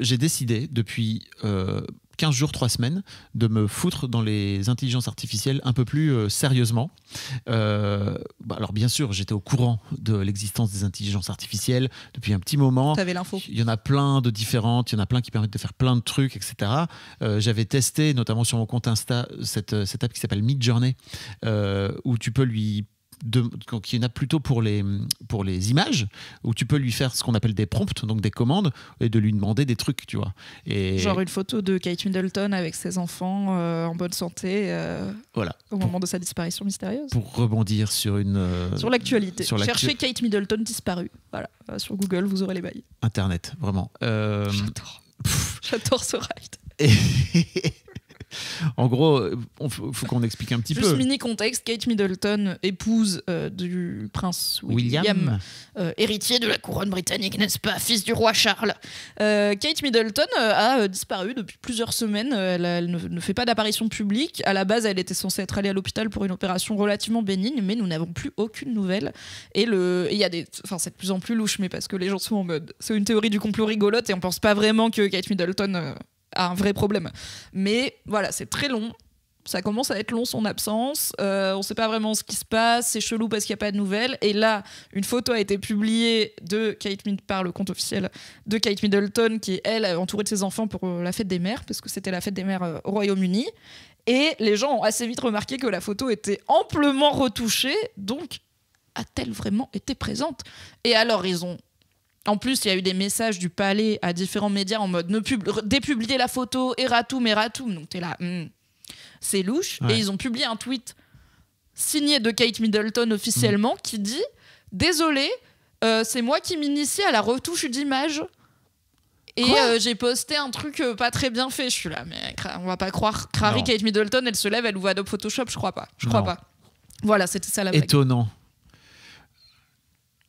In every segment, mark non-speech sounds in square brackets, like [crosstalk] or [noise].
J'ai décidé depuis euh, 15 jours, 3 semaines de me foutre dans les intelligences artificielles un peu plus euh, sérieusement. Euh, bah, alors bien sûr, j'étais au courant de l'existence des intelligences artificielles depuis un petit moment. Tu l'info. Il y en a plein de différentes, il y en a plein qui permettent de faire plein de trucs, etc. Euh, j'avais testé, notamment sur mon compte Insta, cette, cette app qui s'appelle Midjourney, où tu peux lui de, qu'il y en a plutôt pour les, pour les images, où tu peux lui faire ce qu'on appelle des prompts, donc des commandes, et de lui demander des trucs, tu vois. Et... Genre une photo de Kate Middleton avec ses enfants euh, en bonne santé euh, voilà. au moment de sa disparition mystérieuse. Pour rebondir sur une... Euh, sur l'actualité. chercher Kate Middleton disparue. Voilà, sur Google, vous aurez les bails. Internet, vraiment. J'adore. J'adore ce ride. [laughs] en gros, il faut, qu'on explique un petit peu. Juste mini contexte, Kate Middleton, épouse euh, du prince William, euh, héritier de la couronne britannique, n'est-ce pas, fils du roi Charles. Euh, Kate Middleton a disparu depuis plusieurs semaines, elle, ne, fait pas d'apparition publique. À la base, elle était censée être allée à l'hôpital pour une opération relativement bénigne, mais nous n'avons plus aucune nouvelle. Et le, il y a des, enfin c'est de plus en plus louche, mais parce que les gens sont en mode, c'est une théorie du complot rigolote et on pense pas vraiment que Kate Middleton un vrai problème. Mais voilà, c'est très long. Ça commence à être long son absence. Euh, on ne sait pas vraiment ce qui se passe. C'est chelou parce qu'il n'y a pas de nouvelles. Et là, une photo a été publiée de Kate Middleton par le compte officiel de Kate Middleton, qui est elle entourée de ses enfants pour euh, la fête des mères, parce que c'était la fête des mères euh, au Royaume-Uni. Et les gens ont assez vite remarqué que la photo était amplement retouchée. Donc, a-t-elle vraiment été présente Et alors, ils ont en plus, il y a eu des messages du palais à différents médias en mode ne dépublier la photo, erratum, erratum. Donc t'es là, hmm. c'est louche. Et ils ont publié un tweet signé de Kate Middleton officiellement mm. qui dit Désolé, euh, c'est moi qui m'initie à la retouche d'image. Et euh, j'ai posté un truc euh, pas très bien fait. Je suis là, mais on va pas croire. Crary Kate Middleton, elle se lève, elle ouvre Adobe Photoshop, je crois pas. Je crois pas. Voilà, c'était ça la blague. Étonnant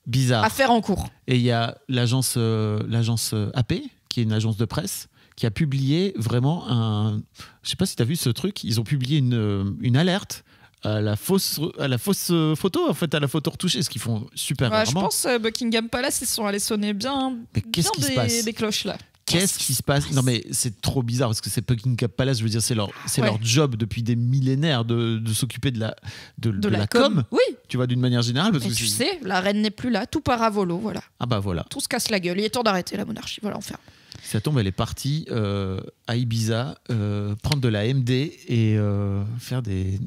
bizarre. Affaire en cours. Et il y a l'agence euh, l'agence euh, AP, qui est une agence de presse, qui a publié vraiment un. Je sais pas si tu as vu ce truc, ils ont publié euh, une, alerte à la fausse à la fausse photo en fait à la photo retouchée ce qu'ils font super rarement. Je pense Buckingham Palace ils sont allés sonner bien, Mais bien des, cloches là. Qu'est-ce qui se passe Non, mais c'est trop bizarre parce que c'est Buckingham Palace, je veux dire, c'est leur, c'est leur job depuis des millénaires de, s'occuper de la, de, la, com. Oui. Tu vois, d'une manière générale. Parce que tu sais, la reine n'est plus là, tout part à volo, voilà. Ah bah voilà. Tout se casse la gueule, il est temps d'arrêter la monarchie, voilà, enfin ferme. Ça tombe, elle est partie euh, à Ibiza, euh, prendre de la MD et euh, faire des.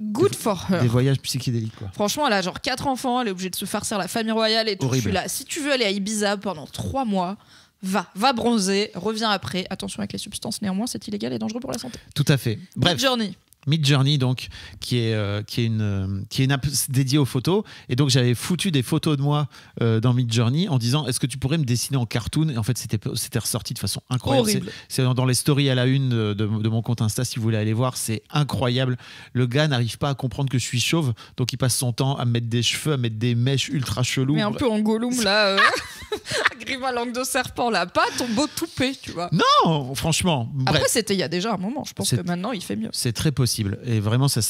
Good for her. Des voyages psychédéliques, quoi. Franchement, elle a genre quatre enfants, elle est obligée de se farcir la famille royale et tout. Horrible. là. Si tu veux aller à Ibiza pendant trois mois, va, va bronzer, reviens après. Attention avec les substances, néanmoins, c'est illégal et dangereux pour la santé. Tout à fait. Bref. Bonne Mid Journey donc qui est euh, qui est une euh, qui est app dédiée aux photos et donc j'avais foutu des photos de moi euh, dans Mid Journey en disant est-ce que tu pourrais me dessiner en cartoon et en fait c'était c'était ressorti de façon incroyable c'est dans, les stories à la une de, de, mon compte Insta si vous voulez aller voir c'est incroyable le gars n'arrive pas à comprendre que je suis chauve donc il passe son temps à me mettre des cheveux à mettre des mèches ultra cheloues mais un peu en Gollum là euh... [laughs] Grima langue de serpent là pas ton beau toupet tu vois non franchement après c'était il y a déjà un moment je pense que maintenant il fait mieux c'est très possible et vraiment, ça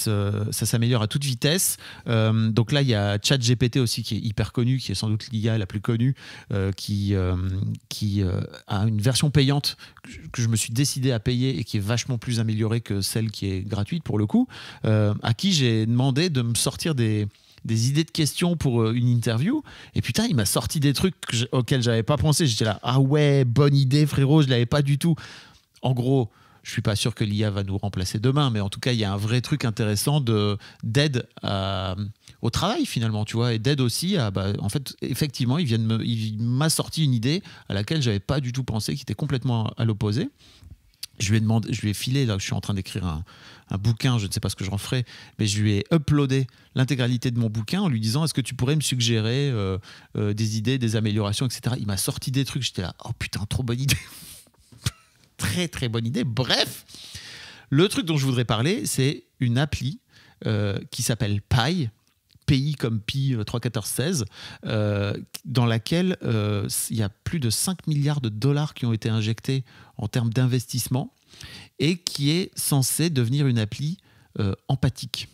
s'améliore à toute vitesse. Euh, donc là, il y a ChatGPT aussi qui est hyper connu, qui est sans doute l'IA la plus connue, euh, qui, euh, a une version payante que je me suis décidé à payer et qui est vachement plus améliorée que celle qui est gratuite pour le coup, à qui j'ai demandé de me sortir des, idées de questions pour une interview. Et putain, il m'a sorti des trucs auxquels j'avais pas pensé. J'étais là, ah ouais, bonne idée, frérot, je l'avais pas du tout. En gros, je suis pas sûr que l'IA va nous remplacer demain, mais en tout cas, il y a un vrai truc intéressant de d'aide euh, au travail finalement, tu vois, et d'aide aussi bah, en fait, effectivement, il il m'a sorti une idée à laquelle j'avais pas du tout pensé, qui était complètement à l'opposé. Je lui ai je lui ai filé, là, je suis en train d'écrire un, bouquin, je ne sais pas ce que je ferai, mais je lui ai uploadé l'intégralité de mon bouquin en lui disant est-ce que tu pourrais me suggérer euh, euh, des idées, des améliorations, etc. Il m'a sorti des trucs, j'étais là, oh putain, trop bonne idée très très bonne idée. Bref, le truc dont je voudrais parler, c'est une appli euh, qui s'appelle Pi pays comme Pi 31416, euh, 16, euh, dans laquelle il y a plus de 5 milliards de dollars qui ont été injectés en termes d'investissement et qui est censée devenir une appli empathique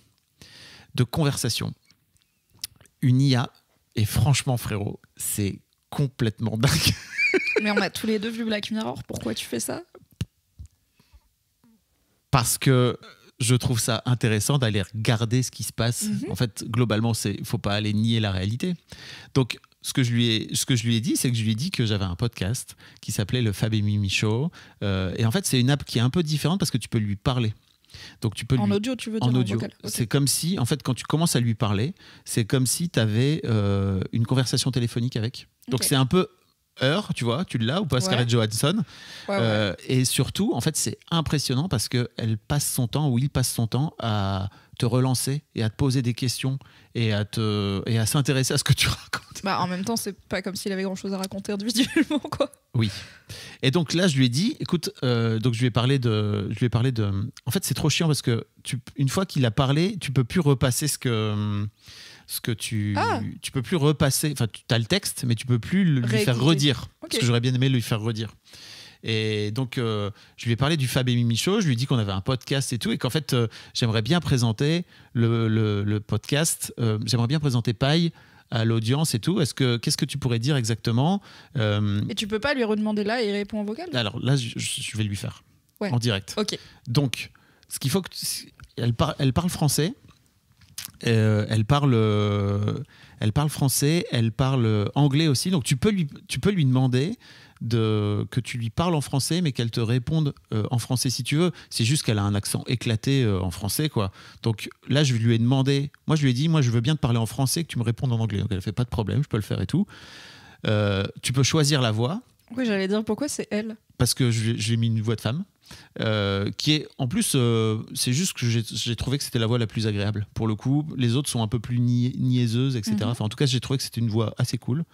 de conversation. Une IA, et franchement frérot, c'est complètement [laughs] dingue. Mais on a tous les deux vu Black Mirror, pourquoi tu fais ça parce que je trouve ça intéressant d'aller regarder ce qui se passe. Mhm. En fait, globalement, il faut pas aller nier la réalité. Donc, ce que je lui ai, ce que je lui ai dit, c'est que je lui ai dit que j'avais un podcast qui s'appelait le Fab et Mimi Show. Euh, et en fait, c'est une app qui est un peu différente parce que tu peux lui parler. Donc tu peux en audio, tu veux dire en audio. C'est comme si, en fait, quand tu commences à lui parler, c'est comme si tu avais euh, une conversation téléphonique avec. Donc c'est un peu Heure, tu vois, tu l'as ou pas, Scarlett Johansson. Euh, et surtout, en fait, c'est impressionnant parce qu'elle passe son temps ou il passe son temps à te relancer et à te poser des questions et à te et à s'intéresser à ce que tu [laughs] racontes. Bah en même temps, c'est pas comme s'il avait grand chose à raconter individuellement quoi. Oui. Et donc là, je lui ai dit, écoute, euh, donc je lui ai parlé de, je lui ai parlé de. En fait, c'est trop chiant parce que tu, une fois qu'il a parlé, tu peux plus repasser ce que ce que tu ah. tu peux plus repasser enfin tu as le texte mais tu peux plus lui faire redire parce que j'aurais bien aimé lui faire redire et donc euh, je lui ai parlé du Fab et Mimi je lui ai dit qu'on avait un podcast et tout et qu'en fait euh, j'aimerais bien présenter le, le, podcast euh, j'aimerais bien présenter Paille à l'audience et tout. Est-ce que qu'est-ce que tu pourrais dire exactement Et tu peux pas lui redemander là et répond en vocal Alors là, je, vais lui faire en direct. Ok. Donc, ce qu'il faut que elle, par... elle parle français. Euh, elle, parle, euh, elle parle français, elle parle anglais aussi. Donc tu peux lui, tu peux lui demander de, que tu lui parles en français, mais qu'elle te réponde euh, en français si tu veux. C'est juste qu'elle a un accent éclaté en français. quoi. Donc là, je lui ai demandé, moi je lui ai dit, moi je veux bien te parler en français, que tu me répondes en anglais. Donc elle fait pas de problème, je peux le faire et tout. tu peux choisir la voix. Oui, j'allais dire pourquoi c'est elle. Parce que j'ai mis une voix de femme. Euh, qui est en plus, euh, c'est juste que j'ai trouvé que c'était la voix la plus agréable. Pour le coup, les autres sont un peu plus niaiseuses, etc. Mhm. Enfin, en tout cas, j'ai trouvé que c'était une voix assez cool.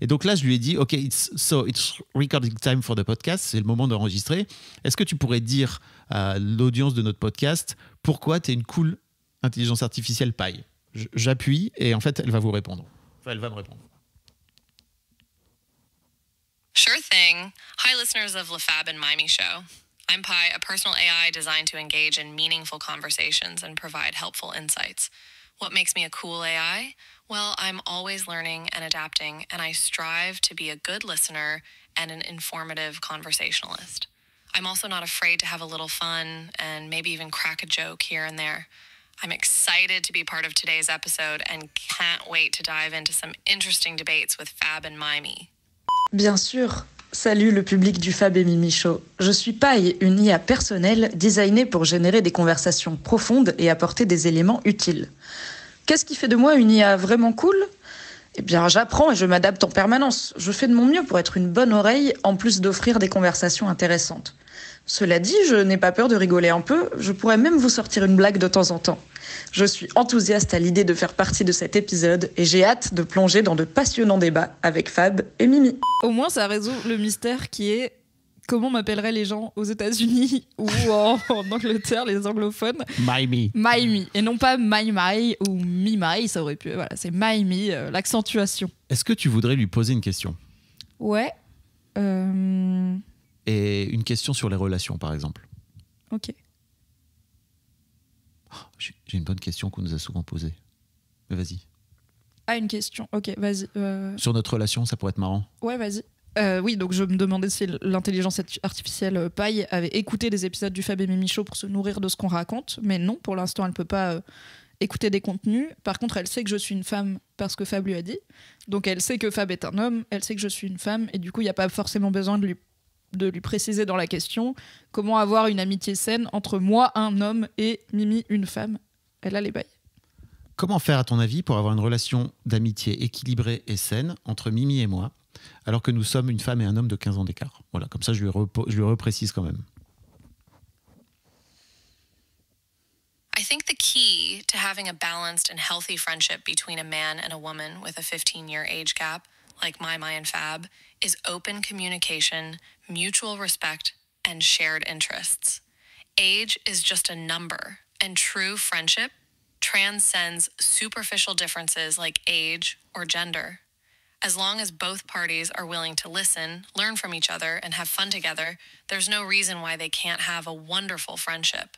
Et donc là, je lui ai dit, ok, it's, so it's recording time for the podcast, c'est le moment d'enregistrer. Est-ce que tu pourrais dire à l'audience de notre podcast pourquoi tu es une cool intelligence artificielle paille J'appuie et en fait, elle va vous répondre. Enfin, elle va me répondre. Sure thing. Hi, listeners of fab and miami Show. I'm Pi, a personal AI designed to engage in meaningful conversations and provide helpful insights. What makes me a cool AI? Well, I'm always learning and adapting, and I strive to be a good listener and an informative conversationalist. I'm also not afraid to have a little fun and maybe even crack a joke here and there. I'm excited to be part of today's episode and can't wait to dive into some interesting debates with Fab and Mimi. Bien sûr, Salut le public du Fab et Mimi Je suis Paille, une IA personnelle designée pour générer des conversations profondes et apporter des éléments utiles. Qu'est-ce qui fait de moi une IA vraiment cool Eh bien, j'apprends et je m'adapte en permanence. Je fais de mon mieux pour être une bonne oreille en plus d'offrir des conversations intéressantes. Cela dit, je n'ai pas peur de rigoler un peu, je pourrais même vous sortir une blague de temps en temps. Je suis enthousiaste à l'idée de faire partie de cet épisode et j'ai hâte de plonger dans de passionnants débats avec Fab et Mimi. Au moins, ça résout le mystère qui est comment m'appelleraient les gens aux États-Unis [laughs] ou en, Angleterre, les anglophones Miami. Miami. Et non pas My ou Mi My, ça aurait pu. Voilà, c'est Miami, euh, l'accentuation. Est-ce que tu voudrais lui poser une question Ouais. Euh et une question sur les relations, par exemple. Ok. Oh, j'ai une bonne question qu'on nous a souvent posée. vas-y. Ah, une question. Ok, vas-y. Euh. Sur notre relation, ça pourrait être marrant. Ouais, vas-y. Euh, oui, donc je me demandais si l'intelligence artificielle euh, paille avait écouté des épisodes du Fab et Mimi Show pour se nourrir de ce qu'on raconte, mais non, pour l'instant, elle ne peut pas écouter des contenus. Par contre, elle sait que je suis une femme parce que Fab lui a dit. Donc elle sait que Fab est un homme, elle sait que je suis une femme, et du coup, il n'y a pas forcément besoin de lui de lui préciser dans la question comment avoir une amitié saine entre moi, un homme, et Mimi, une femme. Elle a les bails. Comment faire, à ton avis, pour avoir une relation d'amitié équilibrée et saine entre Mimi et moi, alors que nous sommes une femme et un homme de 15 ans d'écart Voilà, comme ça, je lui, je lui reprécise quand même. I think the key to having a balanced and healthy friendship between a man and a woman with a 15 year age gap, like my, and Fab, is open communication, mutual respect, and shared interests. Age is just a number, and true friendship transcends superficial differences like age or gender. As long as both parties are willing to listen, learn from each other, and have fun together, there's no reason why they can't have a wonderful friendship.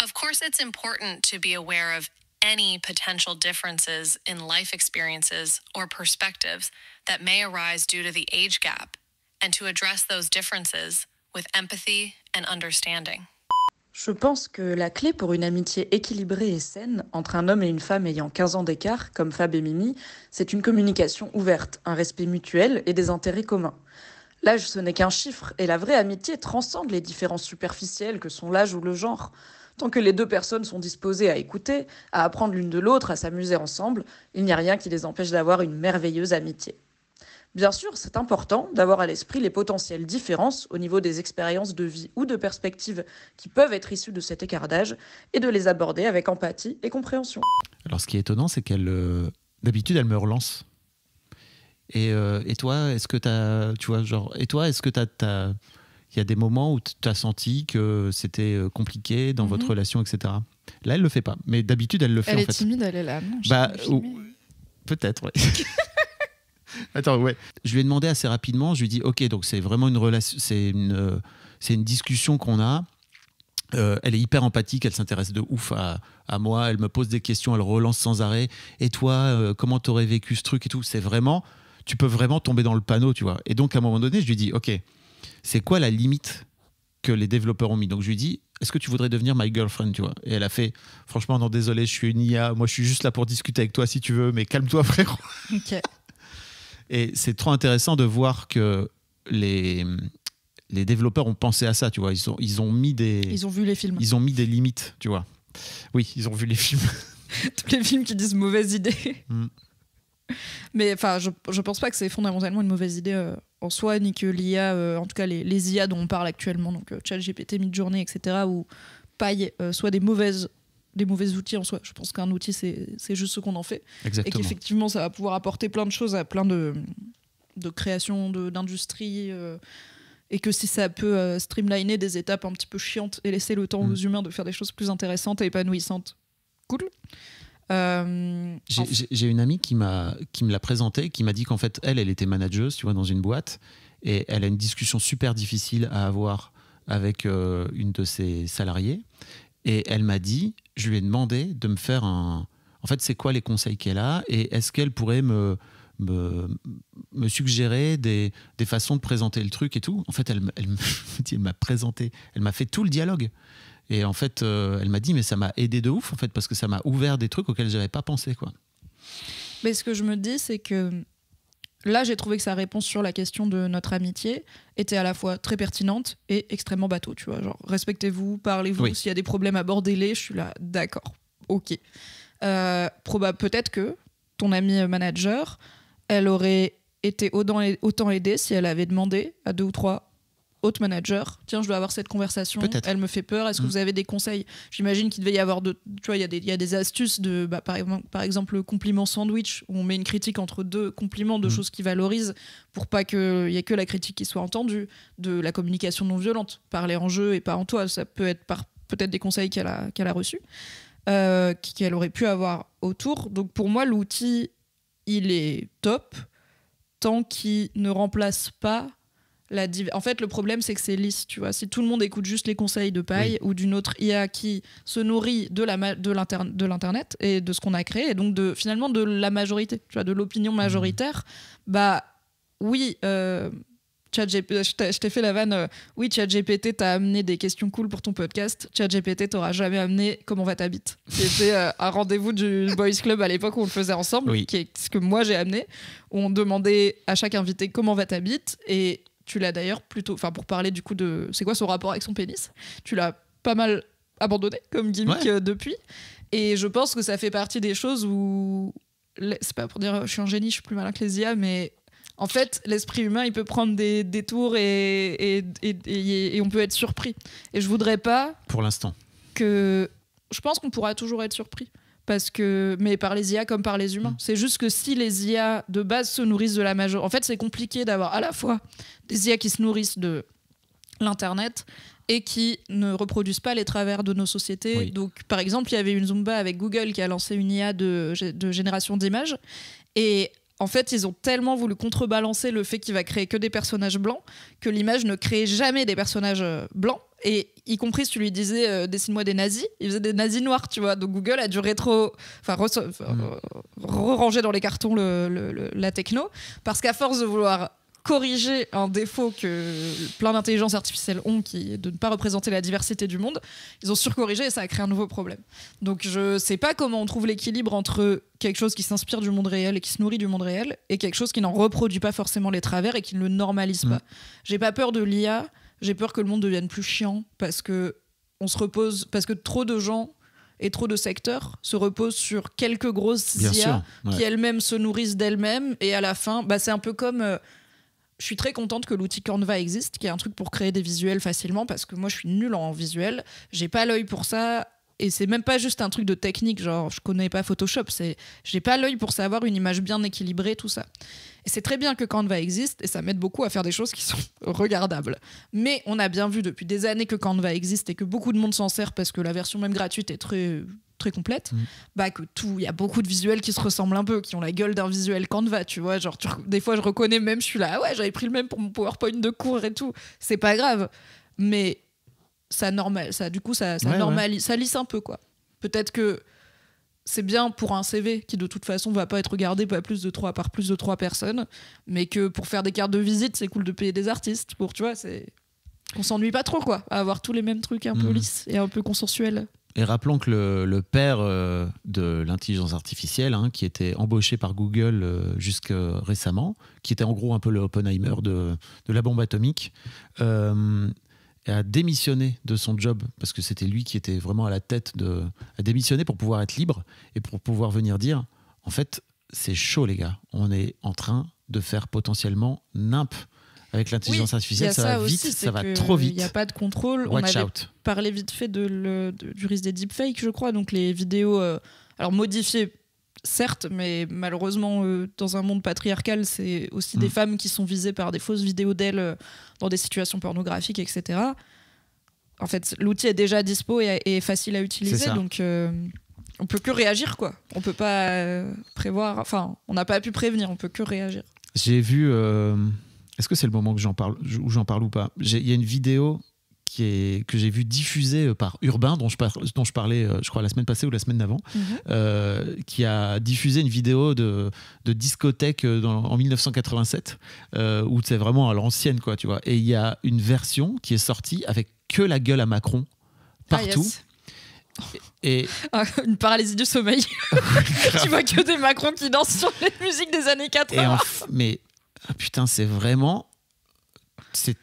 Of course, it's important to be aware of any potential differences in life experiences or perspectives that may arise due to the age gap and to address those differences with empathy and understanding. Je pense que la clé pour une amitié équilibrée et saine entre un homme et une femme ayant 15 ans d'écart, comme Fab et Mimi, c'est une communication ouverte, un respect mutuel et des intérêts communs. L'âge, ce n'est qu'un chiffre, et la vraie amitié transcende les différences superficielles que sont l'âge ou le genre. Tant que les deux personnes sont disposées à écouter, à apprendre l'une de l'autre, à s'amuser ensemble, il n'y a rien qui les empêche d'avoir une merveilleuse amitié. Bien sûr, c'est important d'avoir à l'esprit les potentielles différences au niveau des expériences de vie ou de perspectives qui peuvent être issues de cet écartage et de les aborder avec empathie et compréhension. Alors ce qui est étonnant, c'est qu'elle, euh, d'habitude, elle me relance. Et, euh, toi, est-ce que tu as, tu vois, genre, et toi, est-ce que tu as, il y a des moments où tu as senti que c'était euh, compliqué dans mhm. votre relation, etc. Là, elle le fait pas. Mais d'habitude, elle le fait. Elle est timide, elle est là. bah, peut-être. oui. [laughs] Attends, ouais. Je lui ai demandé assez rapidement. Je lui ai dit, ok, donc c'est vraiment une relation, c'est une, euh, c'est une discussion qu'on a. Euh, elle est hyper empathique, elle s'intéresse de ouf à, à, moi, elle me pose des questions, elle relance sans arrêt. Et toi, comment comment t'aurais vécu ce truc et tout C'est vraiment, tu peux vraiment tomber dans le panneau, tu vois. Et donc à un moment donné, je lui dis, ok, c'est quoi la limite que les développeurs ont mis Donc je lui dis, est-ce que tu voudrais devenir my girlfriend, tu vois Et elle a fait, franchement, non, désolé, je suis une IA, moi je suis juste là pour discuter avec toi si tu veux, mais calme-toi, [laughs] frérot. Et c'est trop intéressant de voir que les, les développeurs ont pensé à ça, tu vois. Ils ont, ils ont mis des. Ils ont vu les films. Ils ont mis des limites, tu vois. Oui, ils ont vu les films. [laughs] Tous les films qui disent mauvaise idée. Mm. [laughs] Mais enfin, je, je pense pas que c'est fondamentalement une mauvaise idée euh, en soi, ni que l'IA, euh, en tout cas les, les, IA dont on parle actuellement, donc euh, ChatGPT, journée etc., ou Paille, euh, soit des mauvaises des mauvais outils en soi. Je pense qu'un outil, c'est juste ce qu'on en fait. Et qu'effectivement, ça va pouvoir apporter plein de choses à plein de, de créations, d'industries. d'industrie et que si ça peut streamliner des étapes un petit peu chiantes et laisser le temps mm. aux humains de faire des choses plus intéressantes et épanouissantes, cool. Euh, j'ai une amie qui, qui me l'a présenté, qui m'a dit qu'en fait, elle, elle était manageuse, tu vois, dans une boîte, et elle a une discussion super difficile à avoir avec euh, une de ses salariés. Et elle m'a dit, je lui ai demandé de me faire un... En fait, c'est quoi les conseils qu'elle a, et est-ce qu'elle pourrait me... Me, suggérer des, des, façons de présenter le truc et tout. En fait, elle, elle [laughs] m'a présenté, elle m'a fait tout le dialogue. Et en fait, euh, elle m'a dit, mais ça m'a aidé de ouf, en fait, parce que ça m'a ouvert des trucs auxquels je n'avais pas pensé. Quoi. Mais ce que je me dis, c'est que là, j'ai trouvé que sa réponse sur la question de notre amitié était à la fois très pertinente et extrêmement bateau. Tu vois, genre, respectez-vous, parlez-vous, s'il y a des problèmes, abordez-les. Je suis là, d'accord, ok. Euh, Peut-être que ton amie manager, elle aurait été autant aidée si elle avait demandé à deux ou trois haute manager. Tiens, je dois avoir cette conversation. Elle me fait peur. Est-ce que mm. vous avez des conseils J'imagine qu'il devait y avoir de. Tu vois, il y, a des astuces de. Bah, par, exemple, le compliment sandwich, où on met une critique entre deux compliments, deux mm. choses qui valorisent, pour pas qu'il n'y ait que la critique qui soit entendue. De la communication non violente. Parler en jeu et pas en toi. Ça peut être par peut-être des conseils qu'elle a, a reçus, euh, qu'elle aurait pu avoir autour. Donc pour moi, l'outil, il est top tant qu'il ne remplace pas en fait, le problème, c'est que c'est lisse, tu vois. Si tout le monde écoute juste les conseils de paille ou d'une autre IA qui se nourrit de l'Internet et de ce qu'on a créé, et donc finalement de la majorité, tu vois, de l'opinion mhm. majoritaire, bah oui, euh, euh, je t'ai fait la vanne, euh, oui, ChatGPT t'a amené des questions cool pour ton podcast, GPT t'aura jamais amené comment va ta bite. C'était un rendez-vous du Boys Club à l'époque où on le faisait ensemble, qui ce que moi j'ai amené, où on demandait à chaque invité comment va ta bite, et tu l'as d'ailleurs plutôt. Enfin, pour parler du coup de. C'est quoi son rapport avec son pénis Tu l'as pas mal abandonné comme gimmick euh, depuis. Et je pense que ça fait partie des choses où. C'est pas pour dire je suis un génie, je suis plus malin que les IA, mais en fait, l'esprit humain, il peut prendre des détours et, et, et, on peut être surpris. Et je voudrais pas. Pour l'instant. Que. Je pense qu'on pourra toujours être surpris parce que mais par les IA comme par les humains. Mm. C'est juste que si les IA de base se nourrissent de la majorité... en fait, c'est compliqué d'avoir à la fois des IA qui se nourrissent de l'internet et qui ne reproduisent pas les travers de nos sociétés. Donc, par exemple, il y avait une Zumba avec Google qui a lancé une IA de, de génération d'images et en fait, ils ont tellement voulu contrebalancer le fait qu'il va créer que des personnages blancs que l'image ne crée jamais des personnages euh, blancs. Et y compris si tu lui disais euh, dessine-moi des nazis, il faisait des nazis noirs, tu vois. Donc Google a dû rétro, enfin mm. ranger dans les cartons le, la techno, parce qu'à force de vouloir corriger un défaut que plein d'intelligence artificielle ont, qui est de ne pas représenter la diversité du monde, ils ont surcorrigé et ça a créé un nouveau problème. Donc je ne sais pas comment on trouve l'équilibre entre quelque chose qui s'inspire du monde réel et qui se nourrit du monde réel et quelque chose qui n'en reproduit pas forcément les travers et qui ne le normalise mm. pas. J'ai pas peur de l'IA j'ai peur que le monde devienne plus chiant parce que on se repose, parce que trop de gens et trop de secteurs se reposent sur quelques grosses IA qui elles-mêmes se nourrissent d'elles-mêmes et à la fin, bah, c'est un peu comme. Euh, je suis très contente que l'outil Canva existe, qui est un truc pour créer des visuels facilement, parce que moi je suis nulle en visuel, j'ai pas l'œil pour ça, et c'est même pas juste un truc de technique, genre je connais pas Photoshop, c'est j'ai pas l'œil pour savoir une image bien équilibrée, tout ça. Et c'est très bien que Canva existe et ça m'aide beaucoup à faire des choses qui sont [laughs] regardables. Mais on a bien vu depuis des années que Canva existe et que beaucoup de monde s'en sert parce que la version même gratuite est très très complète, mm. bah que tout, il y a beaucoup de visuels qui se ressemblent un peu, qui ont la gueule d'un visuel Canva, tu vois, genre des fois je reconnais même, je suis là, ah ouais, j'avais pris le même pour mon PowerPoint de cours et tout, c'est pas grave, mais ça normal, ça du coup ça, normalise, ça lisse un peu quoi. Peut-être que c'est bien pour un CV qui de toute façon va pas être regardé par plus de trois par plus de trois personnes, mais que pour faire des cartes de visite c'est cool de payer des artistes pour tu vois c'est on s'ennuie pas trop quoi à avoir tous les mêmes trucs un peu mhm. lisses et un peu consensuels. Et rappelons que le, le père euh, de l'intelligence artificielle, hein, qui était embauché par Google euh, jusque récemment, qui était en gros un peu le Oppenheimer de, de la bombe atomique, euh, et a démissionné de son job parce que c'était lui qui était vraiment à la tête de démissionner pour pouvoir être libre et pour pouvoir venir dire en fait c'est chaud les gars on est en train de faire potentiellement nimp avec l'intelligence artificielle, ça, va vite, ça va trop vite. Il n'y a pas de contrôle. Watch on avait parlé vite fait de le, du risque des deepfakes, je crois. Donc les vidéos, euh, alors modifiées certes, mais malheureusement, euh, dans un monde patriarcal, c'est aussi des mm. femmes qui sont visées par des fausses vidéos d'elles euh, dans des situations pornographiques, etc. En fait, l'outil est déjà dispo et, facile à utiliser, donc euh, on peut que réagir, quoi. On peut pas prévoir, enfin, on n'a pas pu prévenir, on peut que réagir. J'ai vu, est-ce que c'est le moment que j'en parle, où j'en parle ou pas Il y a une vidéo qui est, que j'ai vu diffuser euh, par Urbain, dont je, dont je parlais, euh, je crois, la semaine passée ou la semaine d'avant, mhm. euh, qui a diffusé une vidéo de, de discothèque en 1987, où c'est vraiment à l'ancienne, quoi, tu vois. Et il y a une version qui est sortie avec que la gueule à Macron ah, partout. Et... [laughs] Ah, une paralysie du sommeil. [laughs] [laughs] tu vois que des Macron qui dansent sur les musiques des années 80. Mais ah, putain, c'est vraiment. C'est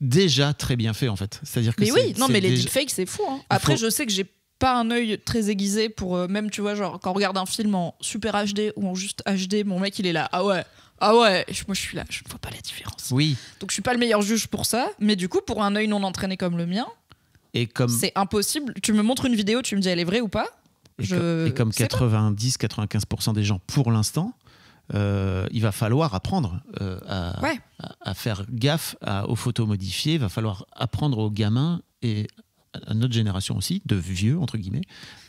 déjà très bien fait en fait. C'est-à-dire que Mais oui, non mais les deepfakes c'est fou. Hein. Après je sais que j'ai pas un œil très aiguisé pour euh, même tu vois genre quand on regarde un film en super HD ou en juste HD, mon mec il est là ah ouais. Ah ouais, moi je suis là, je ne vois pas la différence. Oui. Donc je suis pas le meilleur juge pour ça, mais du coup pour un œil non entraîné comme le mien, et comme c'est impossible, tu me montres une vidéo, tu me dis elle est vraie ou pas, je... et, comme 90-95% des gens pour l'instant, euh, il va falloir apprendre euh, à, faire gaffe aux photos modifiées, il va falloir apprendre aux gamins et à notre génération aussi, de vieux, entre guillemets.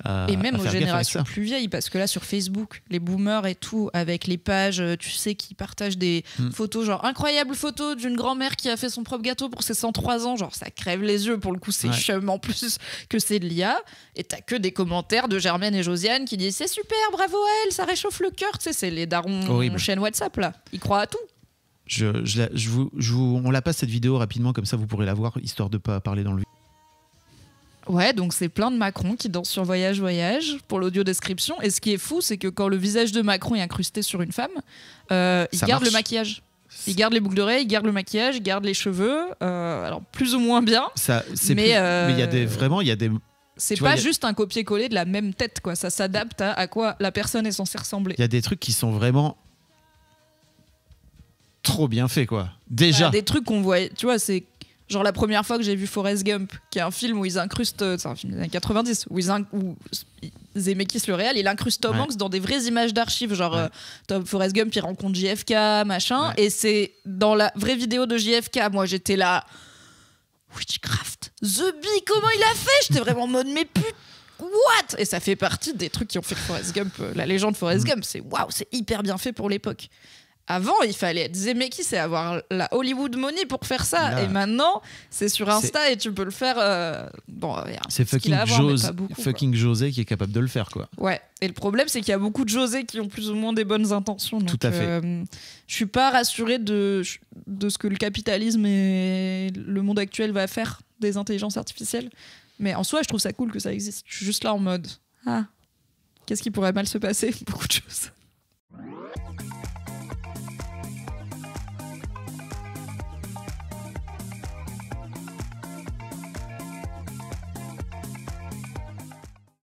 Euh, et même aux générations plus vieilles, parce que là, sur Facebook, les boomers et tout, avec les pages, euh, tu sais, qui partagent des hmm. photos, genre incroyable photo d'une grand-mère qui a fait son propre gâteau pour ses 103 ans, genre ça crève les yeux, pour le coup, c'est en plus que c'est de l'IA. Et t'as que des commentaires de Germaine et Josiane qui disent c'est super, bravo à elle, ça réchauffe le cœur, tu sais, c'est les darons mon chaîne WhatsApp, là. Ils croient à tout. Je, vous, on la passe cette vidéo rapidement, comme ça vous pourrez la voir, histoire de pas parler dans le Ouais, donc c'est plein de Macron qui danse sur Voyage Voyage pour l'audio description. Et ce qui est fou, c'est que quand le visage de Macron est incrusté sur une femme, euh, il garde le maquillage. Il garde les boucles d'oreilles, il garde le maquillage, il garde les cheveux. Euh, alors plus ou moins bien. Ça, euh, mais il y a des vraiment, il y a des c'est pas juste un copier-coller de la même tête, quoi. Ça s'adapte à, quoi la personne est censée ressembler. Il y a des trucs qui sont vraiment trop bien faits, quoi. Déjà. Bah, des trucs qu'on voit, tu vois, c'est Genre la première fois que j'ai vu Forrest Gump, qui est un film où ils incrustent, euh, c'est un film des années 90, où ils où Zemeckis le réel, il incruste Tom Hanks dans des vraies images d'archives, genre euh, Tom Forrest Gump il rencontre JFK, machin, et c'est dans la vraie vidéo de JFK, moi j'étais là, Witchcraft, The Bee, comment il a fait J'étais vraiment en mode mais putain what Et ça fait partie des trucs qui ont fait Forrest Gump, euh, la légende Forrest mm. Gump. C'est waouh, c'est hyper bien fait pour l'époque. Avant, il fallait être Zemeki, c'est avoir la Hollywood money pour faire ça. et maintenant, c'est sur Insta et tu peux le faire. Euh, bon, c'est fucking, José qui est capable de le faire, quoi. Ouais. Et le problème, c'est qu'il y a beaucoup de José qui ont plus ou moins des bonnes intentions. Tout à fait. Euh, je suis pas rassurée de, de ce que le capitalisme et le monde actuel va faire des intelligences artificielles. Mais en soi, je trouve ça cool que ça existe. Je suis juste là en mode. Ah, qu'est-ce qui pourrait mal se passer [laughs] Beaucoup de choses.